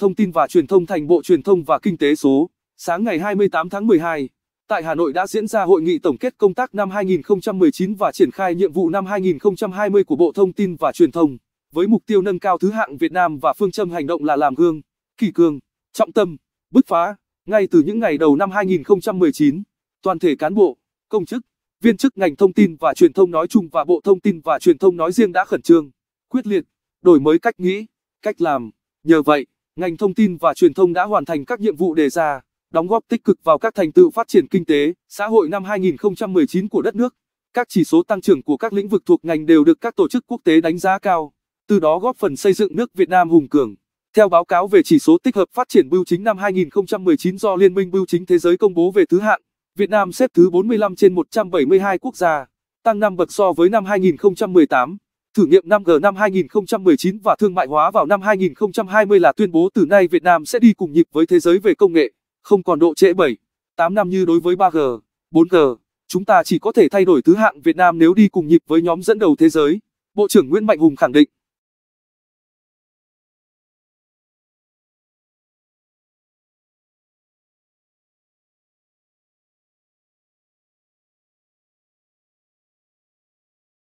Thông tin và Truyền thông thành Bộ Truyền thông và Kinh tế số. Sáng ngày 28 tháng 12, tại Hà Nội đã diễn ra hội nghị tổng kết công tác năm 2019 và triển khai nhiệm vụ năm 2020 của Bộ Thông tin và Truyền thông, với mục tiêu nâng cao thứ hạng Việt Nam và phương châm hành động là làm gương, kỳ cương, trọng tâm, bứt phá. Ngay từ những ngày đầu năm 2019, toàn thể cán bộ, công chức, viên chức ngành thông tin và truyền thông nói chung và Bộ Thông tin và Truyền thông nói riêng đã khẩn trương, quyết liệt, đổi mới cách nghĩ, cách làm. Nhờ vậy, ngành thông tin và truyền thông đã hoàn thành các nhiệm vụ đề ra, đóng góp tích cực vào các thành tựu phát triển kinh tế, xã hội năm 2019 của đất nước. Các chỉ số tăng trưởng của các lĩnh vực thuộc ngành đều được các tổ chức quốc tế đánh giá cao, từ đó góp phần xây dựng nước Việt Nam hùng cường. Theo báo cáo về chỉ số tích hợp phát triển bưu chính năm 2019 do Liên minh Bưu chính Thế giới công bố về thứ hạng, Việt Nam xếp thứ 45 trên 172 quốc gia, tăng 5 bậc so với năm 2018. Thử nghiệm 5G năm 2019 và thương mại hóa vào năm 2020 là tuyên bố từ nay Việt Nam sẽ đi cùng nhịp với thế giới về công nghệ, không còn độ trễ 7, 8 năm như đối với 3G, 4G. Chúng ta chỉ có thể thay đổi thứ hạng Việt Nam nếu đi cùng nhịp với nhóm dẫn đầu thế giới. Bộ trưởng Nguyễn Mạnh Hùng khẳng định.